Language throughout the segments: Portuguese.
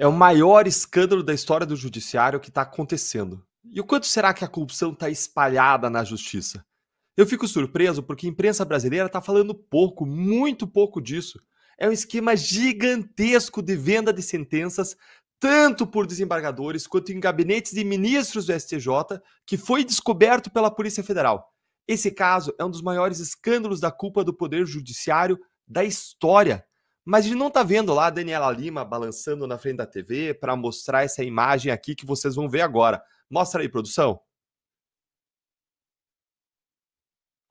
É o maior escândalo da história do judiciário que está acontecendo. E o quanto será que a corrupção está espalhada na justiça? Eu fico surpreso porque a imprensa brasileira está falando pouco, muito pouco disso. É um esquema gigantesco de venda de sentenças, tanto por desembargadores quanto em gabinetes de ministros do STJ, que foi descoberto pela Polícia Federal. Esse caso é um dos maiores escândalos da culpa do Poder Judiciário da história. Mas a gente não tá vendo lá a Daniela Lima balançando na frente da TV para mostrar essa imagem aqui que vocês vão ver agora. Mostra aí, produção.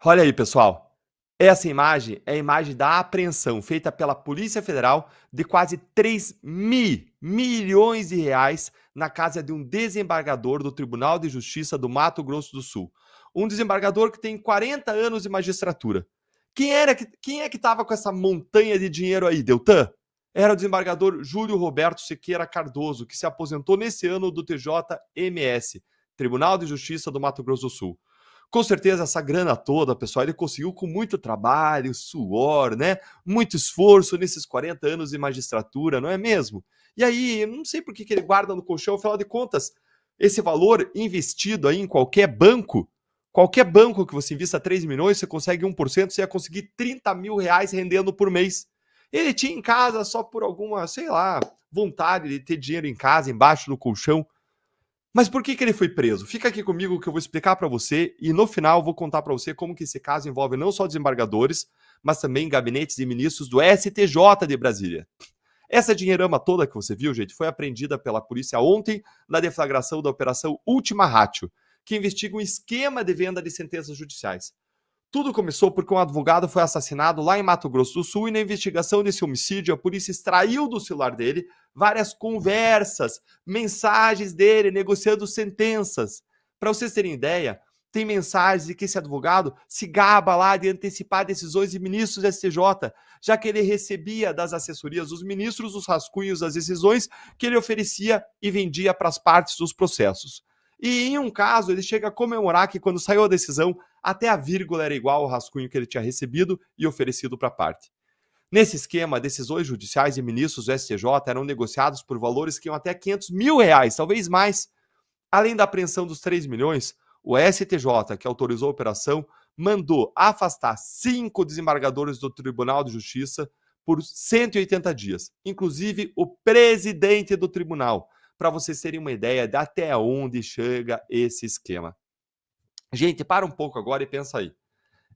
Olha aí, pessoal. Essa imagem é a imagem da apreensão feita pela Polícia Federal de quase 3 mil milhões de reais na casa de um desembargador do Tribunal de Justiça do Mato Grosso do Sul. Um desembargador que tem 40 anos de magistratura. Quem, era que, quem é que estava com essa montanha de dinheiro aí, Deltan? Era o desembargador Júlio Roberto Sequeira Cardoso, que se aposentou nesse ano do TJMS, Tribunal de Justiça do Mato Grosso do Sul. Com certeza, essa grana toda, pessoal, ele conseguiu com muito trabalho, suor, né? Muito esforço nesses 40 anos de magistratura, não é mesmo? E aí, não sei por que, que ele guarda no colchão, afinal de contas, esse valor investido aí em qualquer banco Qualquer banco que você invista 3 milhões, você consegue 1%, você ia conseguir 30 mil reais rendendo por mês. Ele tinha em casa só por alguma, sei lá, vontade de ter dinheiro em casa, embaixo do colchão. Mas por que, que ele foi preso? Fica aqui comigo que eu vou explicar para você e no final eu vou contar para você como que esse caso envolve não só desembargadores, mas também gabinetes e ministros do STJ de Brasília. Essa dinheirama toda que você viu, gente, foi apreendida pela polícia ontem na deflagração da Operação Última Rátio, que investiga um esquema de venda de sentenças judiciais. Tudo começou porque um advogado foi assassinado lá em Mato Grosso do Sul e na investigação desse homicídio, a polícia extraiu do celular dele várias conversas, mensagens dele negociando sentenças. Para vocês terem ideia, tem mensagens de que esse advogado se gaba lá de antecipar decisões de ministros do STJ, já que ele recebia das assessorias dos ministros os rascunhos das decisões que ele oferecia e vendia para as partes dos processos. E em um caso, ele chega a comemorar que quando saiu a decisão, até a vírgula era igual ao rascunho que ele tinha recebido e oferecido para a parte. Nesse esquema, decisões judiciais e ministros do STJ eram negociados por valores que iam até 500 mil reais, talvez mais. Além da apreensão dos 3 milhões, o STJ, que autorizou a operação, mandou afastar cinco desembargadores do Tribunal de Justiça por 180 dias, inclusive o presidente do tribunal, para vocês terem uma ideia de até onde chega esse esquema. Gente, para um pouco agora e pensa aí.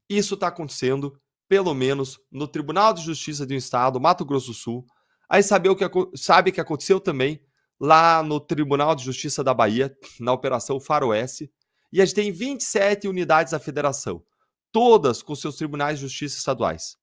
Isso está acontecendo, pelo menos, no Tribunal de Justiça de um Estado, Mato Grosso do Sul. Aí sabe o que, sabe que aconteceu também lá no Tribunal de Justiça da Bahia, na Operação Faroeste. E a gente tem 27 unidades da federação, todas com seus tribunais de justiça estaduais.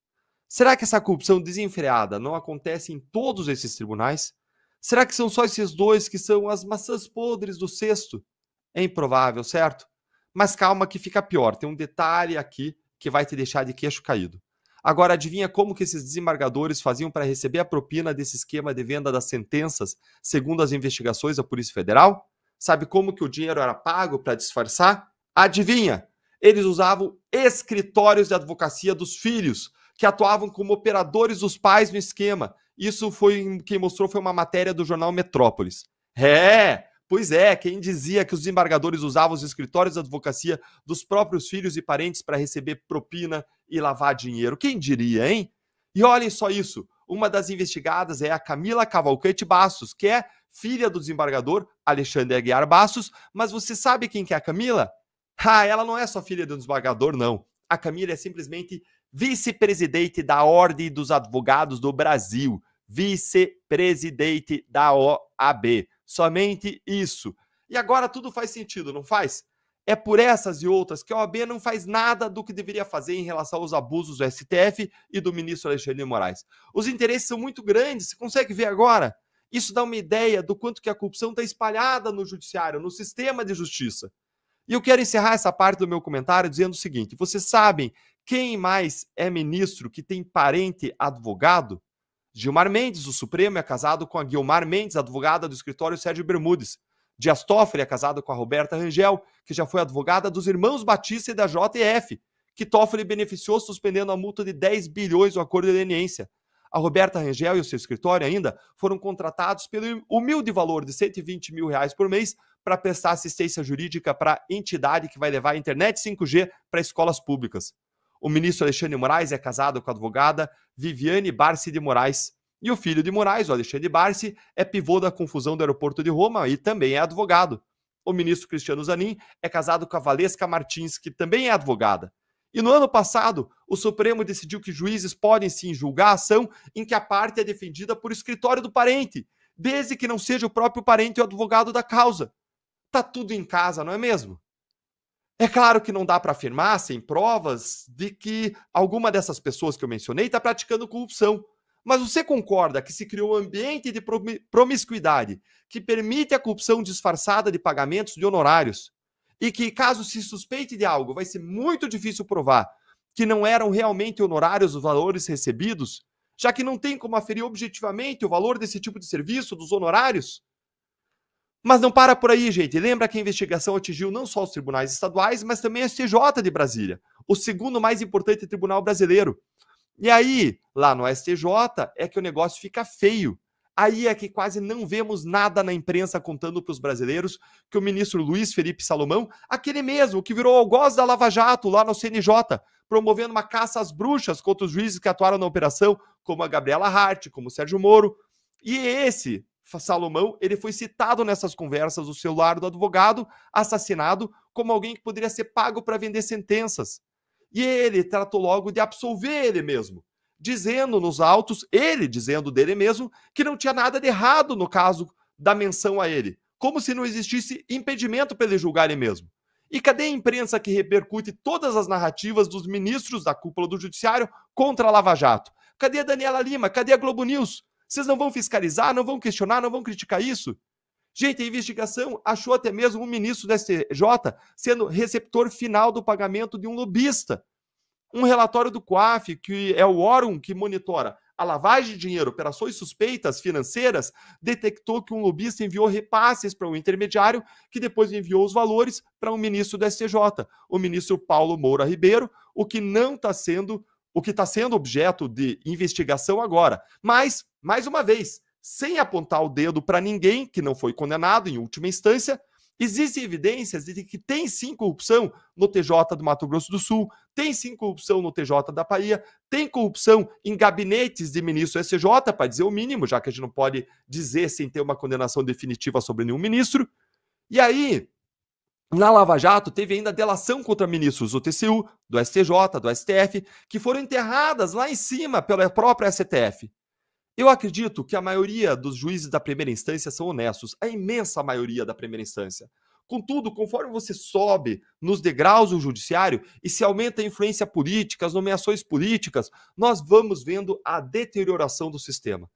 Será que essa corrupção desenfreada não acontece em todos esses tribunais? Será que são só esses dois que são as maçãs podres do cesto? É improvável, certo? Mas calma que fica pior, tem um detalhe aqui que vai te deixar de queixo caído. Agora adivinha como que esses desembargadores faziam para receber a propina desse esquema de venda das sentenças, segundo as investigações da Polícia Federal? Sabe como que o dinheiro era pago para disfarçar? Adivinha? Eles usavam escritórios de advocacia dos filhos, que atuavam como operadores dos pais no esquema, isso foi quem mostrou foi uma matéria do jornal Metrópolis. É, pois é, quem dizia que os desembargadores usavam os escritórios de advocacia dos próprios filhos e parentes para receber propina e lavar dinheiro. Quem diria, hein? E olhem só isso. Uma das investigadas é a Camila Cavalcante Bastos, que é filha do desembargador Alexandre Aguiar Bastos, mas você sabe quem que é a Camila? Ah, ela não é só filha do desembargador, não. A Camila é simplesmente vice-presidente da Ordem dos Advogados do Brasil vice-presidente da OAB. Somente isso. E agora tudo faz sentido, não faz? É por essas e outras que a OAB não faz nada do que deveria fazer em relação aos abusos do STF e do ministro Alexandre de Moraes. Os interesses são muito grandes, você consegue ver agora? Isso dá uma ideia do quanto que a corrupção está espalhada no judiciário, no sistema de justiça. E eu quero encerrar essa parte do meu comentário dizendo o seguinte: vocês sabem quem mais é ministro que tem parente advogado? Gilmar Mendes, o Supremo, é casado com a Gilmar Mendes, advogada do escritório Sérgio Bermudes. Dias Toffoli é casado com a Roberta Rangel, que já foi advogada dos irmãos Batista e da JF, que Toffoli beneficiou suspendendo a multa de 10 bilhões do acordo de leniência. A Roberta Rangel e o seu escritório ainda foram contratados pelo humilde valor de 120 mil reais por mês para prestar assistência jurídica para a entidade que vai levar a internet 5G para escolas públicas. O ministro Alexandre Moraes é casado com a advogada Viviane Barsi de Moraes. E o filho de Moraes, o Alexandre Barsi, é pivô da confusão do aeroporto de Roma e também é advogado. O ministro Cristiano Zanin é casado com a Valesca Martins, que também é advogada. E no ano passado, o Supremo decidiu que juízes podem sim julgar a ação em que a parte é defendida por escritório do parente, desde que não seja o próprio parente o advogado da causa. Tá tudo em casa, não é mesmo? É claro que não dá para afirmar, sem provas, de que alguma dessas pessoas que eu mencionei está praticando corrupção. Mas você concorda que se criou um ambiente de promiscuidade que permite a corrupção disfarçada de pagamentos de honorários e que, caso se suspeite de algo, vai ser muito difícil provar que não eram realmente honorários os valores recebidos, já que não tem como aferir objetivamente o valor desse tipo de serviço, dos honorários? Mas não para por aí, gente. Lembra que a investigação atingiu não só os tribunais estaduais, mas também a STJ de Brasília, o segundo mais importante tribunal brasileiro. E aí, lá no STJ, é que o negócio fica feio. Aí é que quase não vemos nada na imprensa contando para os brasileiros que o ministro Luiz Felipe Salomão, aquele mesmo que virou algoz da Lava Jato lá no CNJ, promovendo uma caça às bruxas contra os juízes que atuaram na operação, como a Gabriela Hart, como o Sérgio Moro. E esse Salomão, ele foi citado nessas conversas, o celular do advogado, assassinado como alguém que poderia ser pago para vender sentenças. E ele tratou logo de absolver ele mesmo, dizendo nos autos, ele dizendo dele mesmo, que não tinha nada de errado no caso da menção a ele, como se não existisse impedimento para ele julgar ele mesmo. E cadê a imprensa que repercute todas as narrativas dos ministros da cúpula do judiciário contra a Lava Jato? Cadê a Daniela Lima? Cadê a Globo News? Vocês não vão fiscalizar, não vão questionar, não vão criticar isso? Gente, a investigação achou até mesmo um ministro do STJ sendo receptor final do pagamento de um lobista. Um relatório do COAF, que é o órgão que monitora a lavagem de dinheiro, operações suspeitas financeiras, detectou que um lobista enviou repasses para um intermediário, que depois enviou os valores para um ministro do STJ, o ministro Paulo Moura Ribeiro, o que não está sendo, o que está sendo objeto de investigação agora. Mas mais uma vez, sem apontar o dedo para ninguém que não foi condenado em última instância, existem evidências de que tem sim corrupção no TJ do Mato Grosso do Sul, tem sim corrupção no TJ da Bahia, tem corrupção em gabinetes de ministro SJ, para dizer o mínimo, já que a gente não pode dizer sem ter uma condenação definitiva sobre nenhum ministro. E aí, na Lava Jato, teve ainda delação contra ministros do TCU, do STJ, do STF, que foram enterradas lá em cima pela própria STF. Eu acredito que a maioria dos juízes da primeira instância são honestos, a imensa maioria da primeira instância. Contudo, conforme você sobe nos degraus do judiciário e se aumenta a influência política, as nomeações políticas, nós vamos vendo a deterioração do sistema.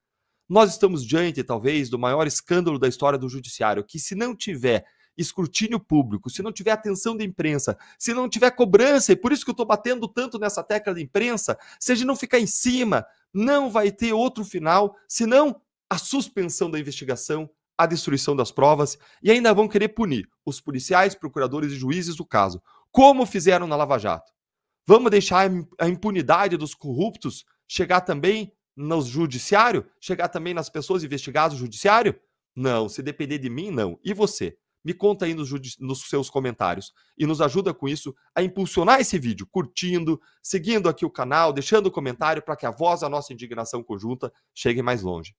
Nós estamos diante, talvez, do maior escândalo da história do judiciário, que se não tiver escrutínio público, se não tiver atenção da imprensa, se não tiver cobrança, e por isso que eu estou batendo tanto nessa tecla da imprensa, se a gente não ficar em cima, não vai ter outro final, senão a suspensão da investigação, a destruição das provas, e ainda vão querer punir os policiais, procuradores e juízes do caso, como fizeram na Lava Jato. Vamos deixar a impunidade dos corruptos chegar também no judiciário? Chegar também nas pessoas investigadas no judiciário? Não, se depender de mim, não. E você? Me conta aí nos, nos, seus comentários e nos ajuda com isso a impulsionar esse vídeo, curtindo, seguindo aqui o canal, deixando comentário para que a voz da nossa indignação conjunta chegue mais longe.